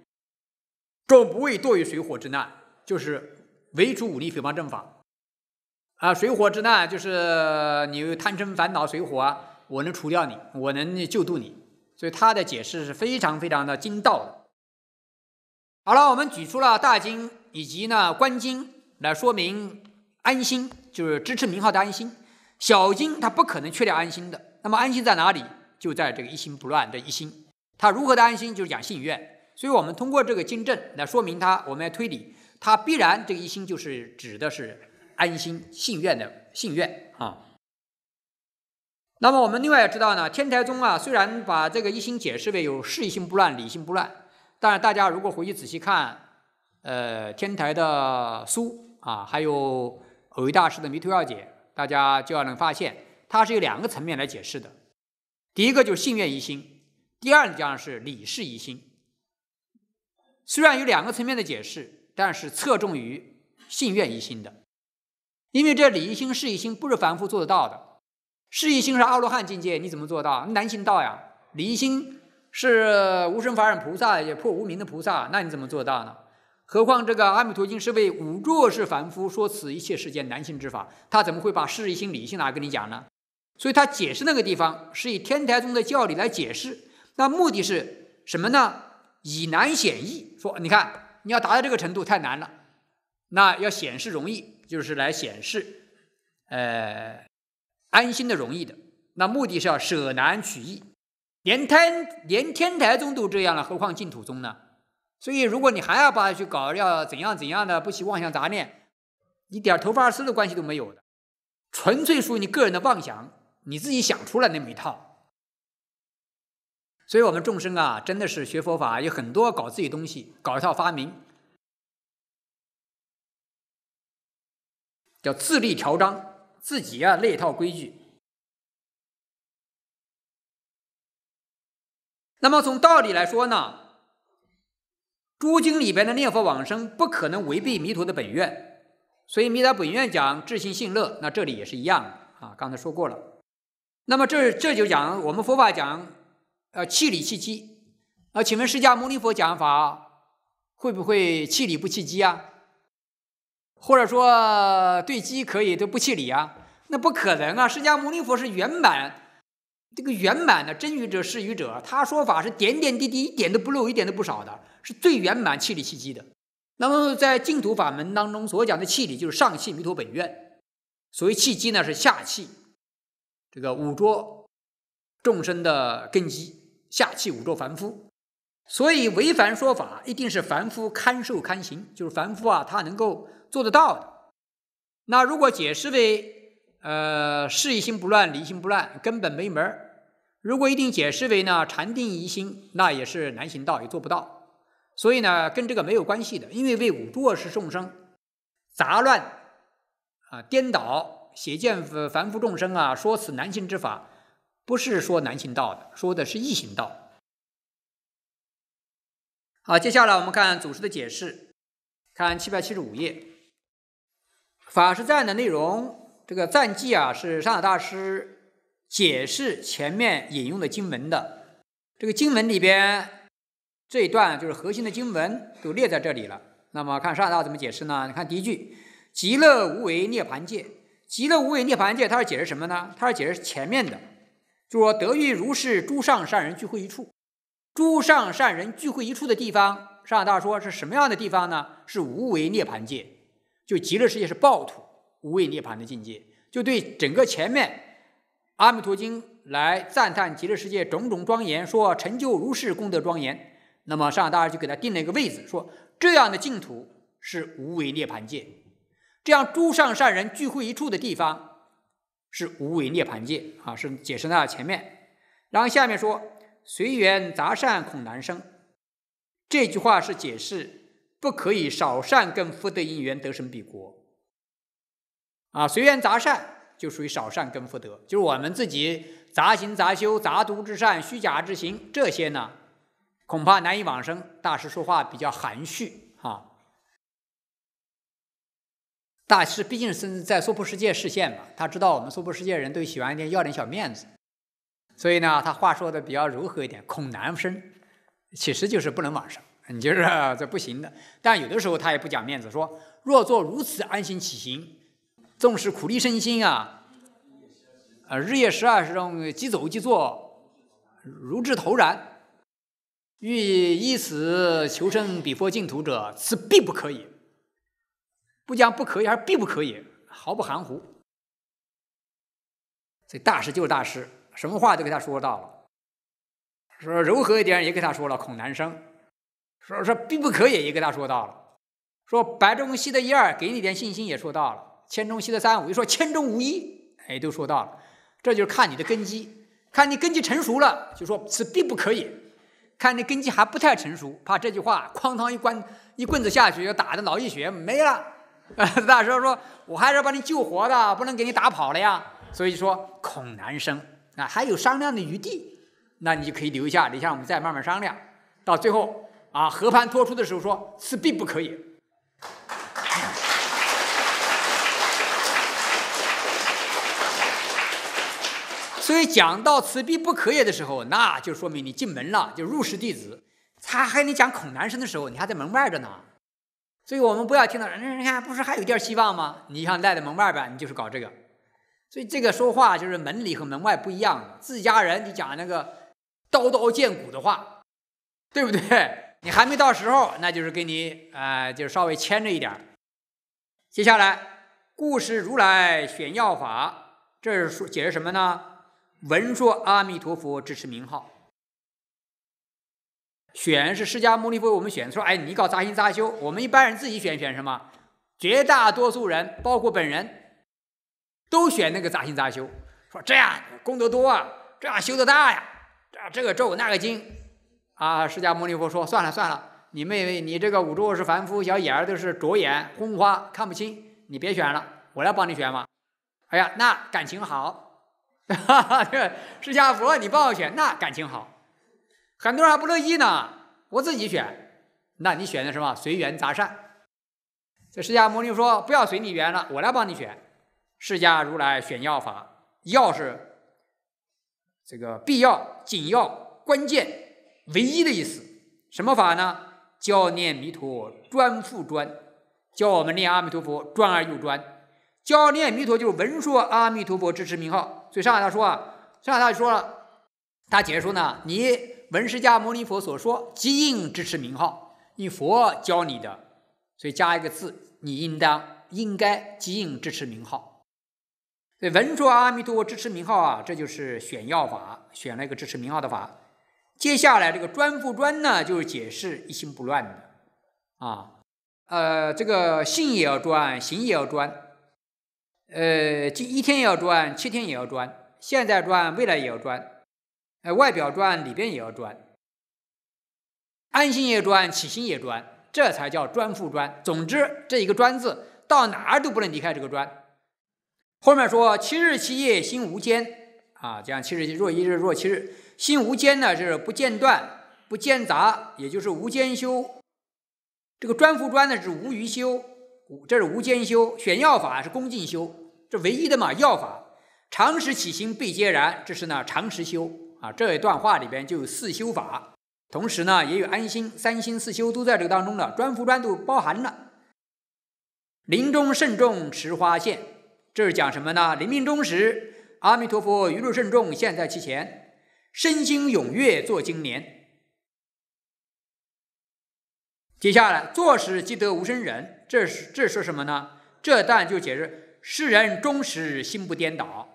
众不畏堕于水火之难，就是唯除武力诽谤正法。啊，水火之难就是你有贪嗔烦恼，水火，我能除掉你，我能救度你，所以他的解释是非常非常的精到。好了，我们举出了大经以及呢观经来说明安心，就是支持名号的安心。小经它不可能去掉安心的，那么安心在哪里？就在这个一心不乱这一心，他如何的安心？就是讲信愿。所以我们通过这个经证来说明它，我们要推理，它必然这个一心就是指的是。安心信愿的信愿啊，那么我们另外也知道呢，天台宗啊，虽然把这个一心解释为有事一心不乱、理心不乱，但是大家如果回去仔细看，呃，天台的书啊，还有偶遇大师的《弥陀要解》，大家就要能发现，它是由两个层面来解释的。第一个就是信愿一心，第二讲是理事一心。虽然有两个层面的解释，但是侧重于信愿一心的。因为这理一心、事一心不是凡夫做得到的，事一心是阿罗汉境界，你怎么做到？难行道呀！理一心是无生法忍菩萨，也破无明的菩萨，那你怎么做到呢？何况这个《阿弥陀经》是为五浊世凡夫说此一切世间难行之法，他怎么会把事一心、理一心来跟你讲呢？所以他解释那个地方是以天台宗的教理来解释，那目的是什么呢？以难显易，说你看你要达到这个程度太难了，那要显示容易。就是来显示，呃，安心的容易的，那目的是要舍难取易，连天连天台宗都这样了，何况净土宗呢？所以，如果你还要把它去搞要怎样怎样的，不惜妄想杂念，一点头发丝的关系都没有的，纯粹属于你个人的妄想，你自己想出来那么一套。所以我们众生啊，真的是学佛法有很多搞自己东西，搞一套发明。叫自立条章，自己啊那一套规矩。那么从道理来说呢，诸经里边的念佛往生不可能违背弥陀的本愿，所以弥陀本愿讲至心信乐，那这里也是一样啊。刚才说过了。那么这这就讲我们佛法讲呃气理气机啊？请问释迦牟尼佛讲法会不会气理不气机啊？或者说对机可以都不弃理啊，那不可能啊！释迦牟尼佛是圆满这个圆满的真愚者、是愚者，他说法是点点滴滴，一点都不漏，一点都不少的，是最圆满弃理弃机的。那么在净土法门当中所讲的弃理就是上弃弥陀本愿，所谓弃机呢是下弃，这个五浊众生的根基，下弃五浊凡夫。所以，违反说法一定是凡夫堪受堪行，就是凡夫啊，他能够做得到的。那如果解释为呃，事一心不乱、离心不乱，根本没门儿。如果一定解释为呢，禅定一心，那也是难行道，也做不到。所以呢，跟这个没有关系的，因为为五浊世众生，杂乱啊、颠倒、邪见凡夫众生啊，说此难行之法，不是说难行道的，说的是易行道。好，接下来我们看祖师的解释，看七百七十五页，法师赞的内容，这个赞记啊是上海大师解释前面引用的经文的，这个经文里边这一段就是核心的经文，都列在这里了。那么看上大怎么解释呢？你看第一句，极乐无为涅槃界，极乐无为涅槃界，它是解释什么呢？它是解释前面的，就说得遇如是诸上善人聚会一处。诸上善人聚会一处的地方，上大说是什么样的地方呢？是无为涅槃界，就极乐世界是暴土无为涅槃的境界。就对整个前面《阿弥陀经》来赞叹极乐世界种种庄严，说成就如是功德庄严。那么上大就给他定了一个位子，说这样的净土是无为涅槃界。这样诸上善人聚会一处的地方是无为涅槃界啊，是解释在前面。然后下面说。随缘杂善恐难生，这句话是解释不可以少善跟福德因缘得生彼国。啊，随缘杂善就属于少善跟福德，就是我们自己杂行、杂修、杂读之善、虚假之行这些呢，恐怕难以往生。大师说话比较含蓄哈，大师毕竟是在娑婆世界视现嘛，他知道我们娑婆世界人都喜欢点要点小面子。所以呢，他话说的比较柔和一点，恐难生，其实就是不能往生，你就是这不行的。但有的时候他也不讲面子，说若作如此安心起行，纵使苦力身心啊，呃日夜十二时中即走即坐，如至投然，欲以此求生彼佛净土者，此必不可也。不将不可以而必不可也，毫不含糊。所以大师就是大师。什么话都给他说到了，说柔和一点也给他说了，恐难生，说说必不可也也给他说到了，说白中西的一二，给你点信心也说到了，千中西的三五，又说千中无一，哎，都说到了，这就是看你的根基，看你根基成熟了，就说此必不可也，看你根基还不太成熟，怕这句话哐当一关一棍子下去，要打的脑溢血没了，大师说，我还是把你救活的，不能给你打跑了呀，所以说恐难生。那还有商量的余地，那你可以留一下，留下我们再慢慢商量。到最后啊，和盘托出的时候，说此必不可以。所以讲到此必不可以的时候，那就说明你进门了，就入室弟子。他和你讲孔南生的时候，你还在门外着呢。所以我们不要听到人家人家不是还有点希望吗？你像赖在门外边，你就是搞这个。所以这个说话就是门里和门外不一样，自家人就讲那个刀刀见骨的话，对不对？你还没到时候，那就是给你啊，就稍微牵着一点儿。接下来，故事如来选要法，这是说解释什么呢？文说阿弥陀佛支持名号，选是释迦牟尼佛我们选说，哎，你搞杂心杂修，我们一般人自己选选什么？绝大多数人，包括本人。都选那个杂行杂修，说这样功德多啊，这样修的大呀，这这个咒那个经，啊，释迦牟尼佛说算了算了，你妹妹你这个五浊是凡夫小眼儿都是着眼昏花看不清，你别选了，我来帮你选嘛。哎呀，那感情好，哈哈，释迦佛你帮我选，那感情好，很多人还不乐意呢，我自己选，那你选的什么随缘杂善？这释迦牟尼佛说不要随你缘了，我来帮你选。释迦如来选要法，要是这个必要、紧要、关键、唯一的意思。什么法呢？教念弥陀专复专，教我们念阿弥陀佛专而又专。教念弥陀就是文说阿弥陀佛支持名号，所以上海大说啊，上海大说了，他解释说呢：你文释迦牟尼佛所说，即应支持名号，你佛教你的，所以加一个字，你应当应该即应支持名号。对，文闻说阿弥陀佛支持名号啊，这就是选要法，选了一个支持名号的法。接下来这个专不专呢，就是解释一心不乱的啊。呃，这个信也要专，行也要专，呃，一一天也要专，七天也要专，现在专，未来也要专，呃，外表专，里边也要专，安心也专，起心也专，这才叫专复专。总之，这一个专字，到哪儿都不能离开这个专。后面说七日七夜心无间啊，这样七日若一日若七日心无间呢，是不间断、不间杂，也就是无间修。这个专复专呢是无余修，这是无间修。选药法是恭敬修，这唯一的嘛药法。常时起心必皆然，这是呢常时修啊。这一段话里边就有四修法，同时呢也有安心，三心四修都在这个当中了，专复专都包含了。临终慎重持花线。这是讲什么呢？临命终时，阿弥陀佛一入圣众，现在其前，身心踊跃作经年。接下来，坐时即得无生忍。这是这说什么呢？这段就解释，世人终时心不颠倒，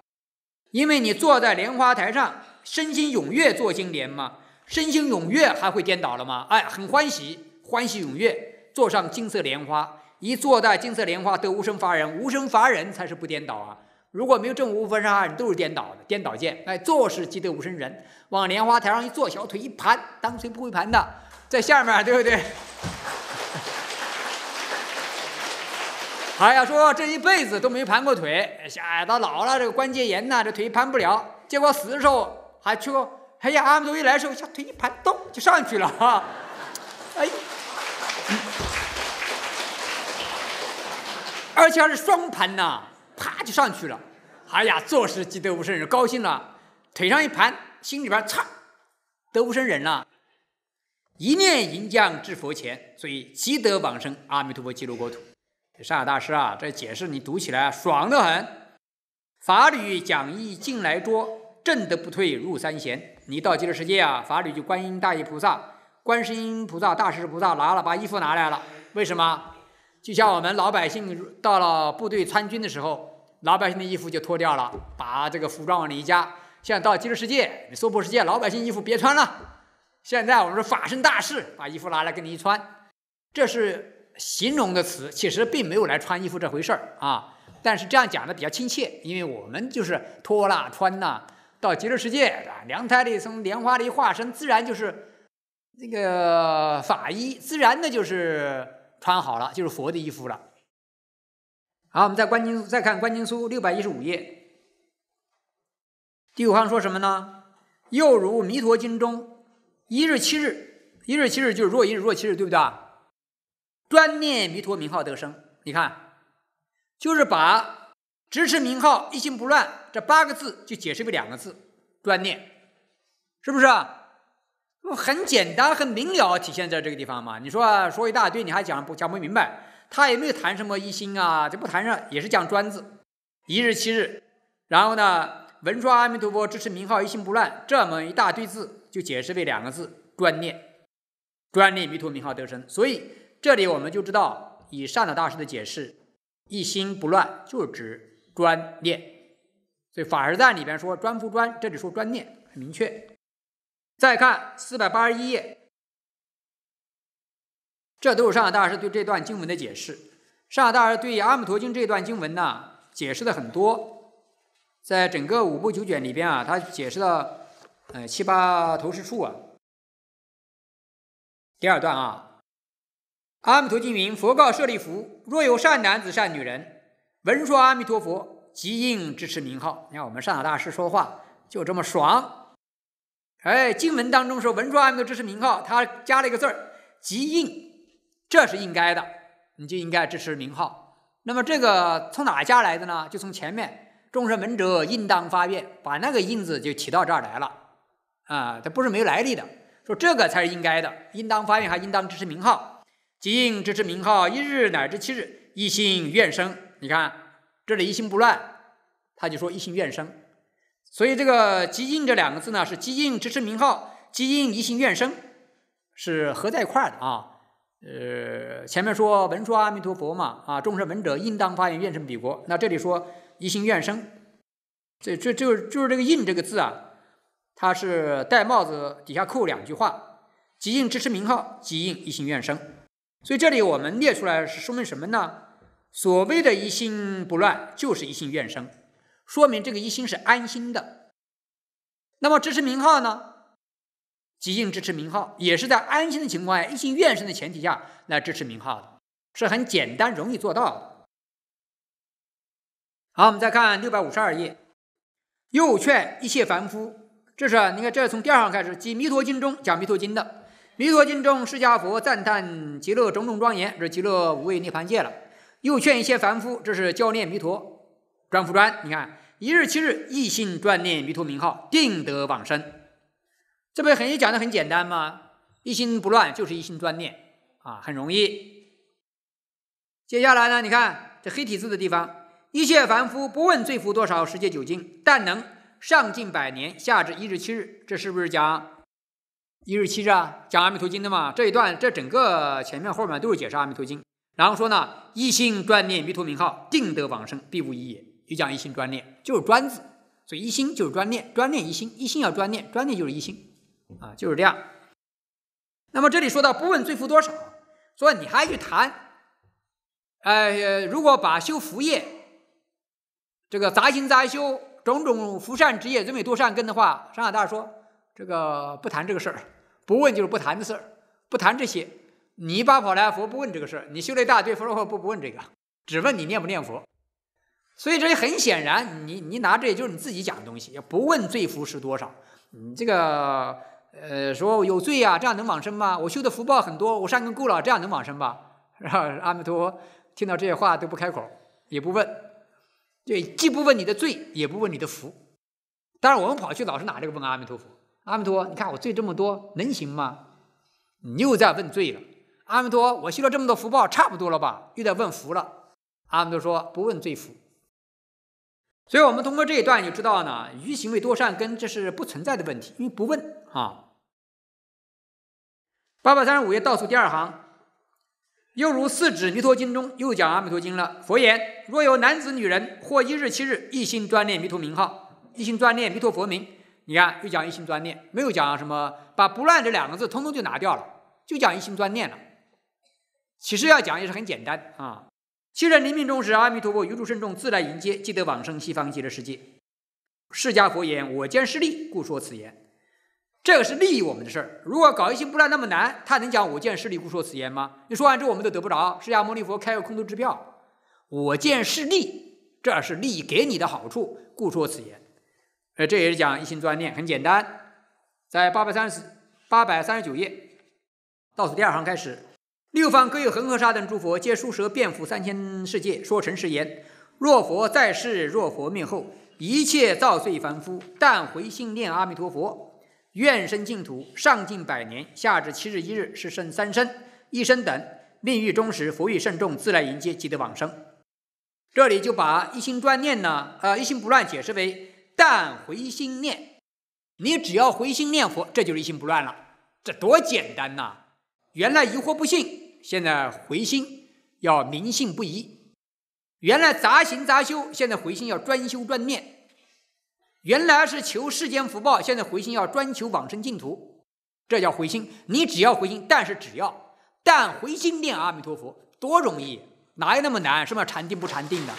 因为你坐在莲花台上，身心踊跃做经年嘛，身心踊跃还会颠倒了吗？哎，很欢喜，欢喜踊跃坐上金色莲花。一坐在金色莲花得无生法忍，无生法忍才是不颠倒啊！如果没有证无生法忍，都是颠倒的，颠倒见。哎，坐是即得无生人，往莲花台上一坐，小腿一盘，当谁不会盘的，在下面，对不对？哎呀，说这一辈子都没盘过腿，哎，到老了这个关节炎呐，这腿盘不了，结果死的时候还去，哎呀，阿弥陀一来的时候，小腿一盘，咚就上去了哈！哎。而且还是双盘呐，啪就上去了，哎呀，坐事积德无生人，高兴了，腿上一盘，心里边擦，得无生人了，一念银将至佛前，所以积德往生，阿弥陀佛极乐国土。善海大师啊，这解释你读起来爽得很。法律讲义进来捉，正德不退入三贤。你到极乐世界啊，法律就观音大义菩萨、观世音菩萨、大士菩萨拿了，把衣服拿来了，为什么？就像我们老百姓到了部队参军的时候，老百姓的衣服就脱掉了，把这个服装往里一加。像到极乐世界，娑婆世界，老百姓衣服，别穿了。现在我们说法身大事，把衣服拿来给你一穿，这是形容的词，其实并没有来穿衣服这回事儿啊。但是这样讲的比较亲切，因为我们就是脱啦穿啦，到极乐世界，凉台里从莲花里化身，自然就是那个法衣，自然的就是。穿好了就是佛的衣服了。好，我们再观经，再看《观经书六百一十五页，第五行说什么呢？又如弥陀经中，一日七日，一日七日就是若一日若七日，对不对？啊？专念弥陀名号得生。你看，就是把“执持名号，一心不乱”这八个字，就解释为两个字：专念，是不是？很简单，很明了，体现在这个地方嘛。你说说一大堆，你还讲不讲不明白？他也没有谈什么一心啊，就不谈上，也是讲专字。一日七日，然后呢，文说阿弥陀佛支持名号，一心不乱，这么一大堆字就解释为两个字：专念。专念弥陀名号得生。所以这里我们就知道，以上的大师的解释，一心不乱就是指专念。所以法而赞里边说专不专，这里说专念，很明确。再看四百八十一页，这都是上海大师对这段经文的解释。上海大师对阿弥陀经这段经文呢，解释的很多，在整个五部九卷里边啊，他解释了呃七八头十处啊。第二段啊，阿弥陀经云：佛告舍利弗，若有善男子善女人，闻说阿弥陀佛，即应知持名号。你看我们上海大师说话就这么爽。哎，经文当中说文殊阿弥陀支持名号，他加了一个字儿，即应，这是应该的，你就应该支持名号。那么这个从哪加来的呢？就从前面众生闻者应当发愿，把那个应字就提到这儿来了啊，它不是没有来历的。说这个才是应该的，应当发愿还应当支持名号，即应支持名号一日乃至七日一心愿生。你看这里一心不乱，他就说一心愿生。所以这个“即印”这两个字呢，是“即印”支持名号，“即印”一心愿生，是合在一块儿的啊。呃，前面说文说阿弥陀佛嘛，啊，众生闻者应当发愿愿生彼国。那这里说一心愿生，这这就是就是这个“印”这个字啊，它是戴帽子底下扣两句话：“即印支持名号，即印一心愿生。”所以这里我们列出来是说明什么呢？所谓的一心不乱，就是一心愿生。说明这个一心是安心的，那么支持名号呢？即应支持名号，也是在安心的情况下，一心愿生的前提下来支持名号的，是很简单容易做到的。好，我们再看六百五十二页，又劝一切凡夫，这是你看，这是从第二行开始，即《弥陀经》中讲《弥陀经》的，《弥陀经》中释迦佛赞叹极乐种种庄严，这是极乐无畏涅盘界了。又劝一切凡夫，这是教念弥陀专复专，你看。一日七日，一心专念弥陀名号，定得往生。这不很也讲的很简单吗？一心不乱就是一心专念啊，很容易。接下来呢，你看这黑体字的地方：一切凡夫不问罪服多少，十界九经，但能上进百年，下至一日七日，这是不是讲一日七日啊？讲阿弥陀经的嘛。这一段，这整个前面后面都是解释阿弥陀经。然后说呢，一心专念弥陀名号，定得往生，必无疑也。就讲一心专念，就是专字，所以一心就是专念，专念一心，一心要专念，专念就是一心，啊，就是这样。那么这里说到不问罪福多少，说你还去谈，呃，如果把修福业，这个杂行杂修种种福善职业认为多善根的话，上海大说这个不谈这个事儿，不问就是不谈的事儿，不谈这些，你般跑来佛不问这个事儿，你修了一大堆佛善话不不问这个，只问你念不念佛。所以这很显然，你你拿这也就是你自己讲的东西，也不问罪福是多少。你这个呃说有罪啊，这样能往生吗？我修的福报很多，我善根够了，这样能往生吧？然 后阿弥陀佛，听到这些话都不开口，也不问。对，既不问你的罪，也不问你的福。但是我们跑去老是拿这个问阿弥陀佛，阿弥陀，你看我罪这么多，能行吗？你又在问罪了。阿弥陀，我修了这么多福报，差不多了吧？又在问福了。阿弥陀说不问罪福。所以，我们通过这一段就知道呢，愚行为多善，根这是不存在的问题，因为不问啊。八百三十五页倒数第二行，又如四指弥陀经中又讲阿弥陀经了。佛言：若有男子女人，或一日七日，一心专念弥陀名号，一心专念弥陀佛名。你看，又讲一心专念，没有讲什么，把不乱这两个字通通就拿掉了，就讲一心专念了。其实要讲也是很简单啊。七人临命终时，阿弥陀佛于诸圣众自来迎接，即得往生西方极乐世界。释迦佛言：“我见是利，故说此言。”这个是利益我们的事儿。如果搞一心不乱那么难，他能讲“我见是利，故说此言”吗？你说完之后，我们都得不着。释迦牟尼佛开个空头支票，“我见是利”，这是利益给你的好处，故说此言。呃，这也是讲一心专念，很简单，在八百三十八百三十九页，倒数第二行开始。六方各有恒河沙等诸佛，皆舒舌遍覆三千世界，说成是言：若佛在世，若佛灭后，一切造罪凡夫，但回心念阿弥陀佛，愿生净土，上进百年，下至七日一日，是生三生、一生等，命欲终时，佛欲圣众自来迎接，即得往生。这里就把一心专念呢，呃，一心不乱解释为但回心念，你只要回心念佛，这就是一心不乱了。这多简单呐！原来疑惑不信，现在回心要明信不疑；原来杂行杂修，现在回心要专修专念；原来是求世间福报，现在回心要专求往生净土。这叫回心，你只要回心，但是只要但回心念阿弥陀佛，多容易，哪有那么难？什么禅定不禅定的？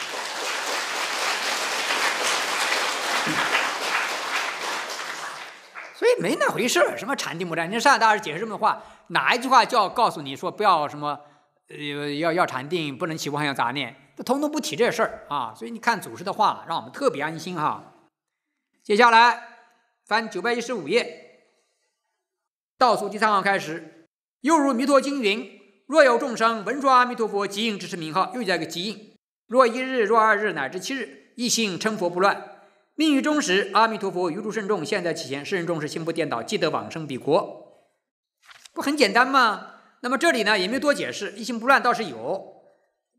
没那回事儿，什么禅定不禅？你上大师解释这么多话，哪一句话叫告诉你说不要什么？呃，要要禅定，不能起妄想杂念，他统统不提这事儿啊。所以你看祖师的话，让我们特别安心哈。接下来翻九百一十五页，倒数第三行开始，又如弥陀经云：若有众生闻说阿弥陀佛极应之是名号，又加一个极应。若一日，若二日，乃至七日，一心称佛不乱。信与中时，阿弥陀佛，于诸圣众，现在起心，世人重视心不颠倒，即得往生彼国，不很简单吗？那么这里呢，也没有多解释，一心不乱倒是有，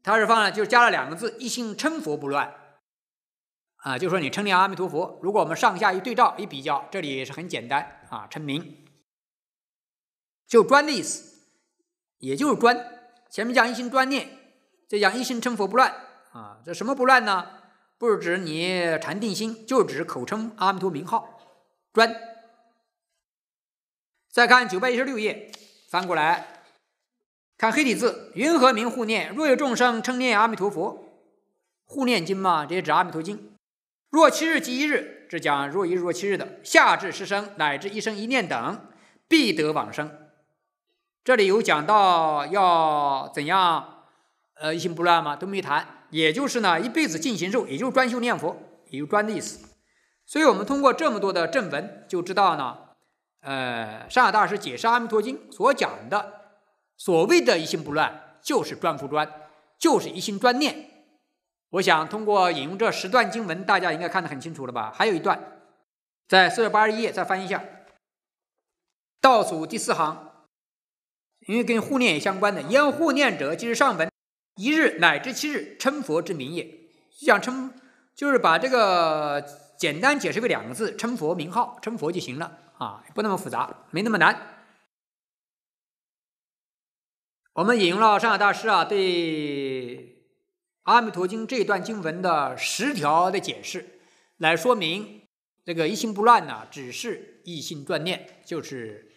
他是放了，就加了两个字，一心称佛不乱，啊，就说你称念阿弥陀佛。如果我们上下一对照一比较，这里是很简单啊，称名，就专的意思，也就是专。前面讲一心专念，这讲一心称佛不乱，啊，这什么不乱呢？不是指你禅定心，就是指口称阿弥陀名号。专再看九百一十六页，翻过来看黑体字：云何名护念？若有众生称念阿弥陀佛，护念经嘛？这也指阿弥陀经。若七日即一日，这讲若一日若七日的。下至十生乃至一生一念等，必得往生。这里有讲到要怎样呃一心不乱嘛，都没谈。也就是呢，一辈子净行寿，也就是专修念佛，也是专的意思。所以，我们通过这么多的正文，就知道呢，呃，善海大师解释《阿弥陀经》所讲的所谓的“一心不乱”，就是专佛专，就是一心专念。我想通过引用这十段经文，大家应该看得很清楚了吧？还有一段，在四百八十一页，再翻一下，倒数第四行，因为跟护念也相关的，焉护念者，即是上文。一日乃至七日称佛之名也，想称就是把这个简单解释个两个字，称佛名号，称佛就行了啊，不那么复杂，没那么难。我们引用了上海大师啊对《阿弥陀经》这一段经文的十条的解释，来说明这个一心不乱呢，只是一心专念，就是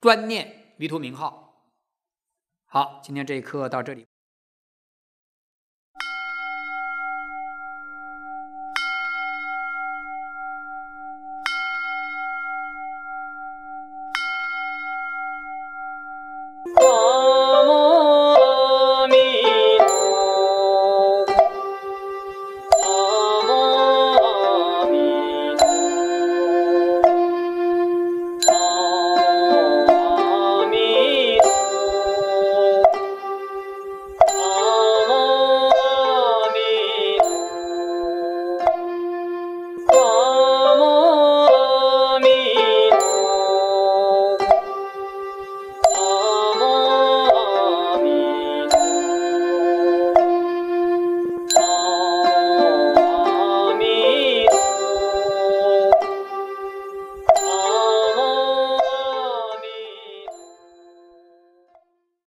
专念弥陀名号。好，今天这一课到这里。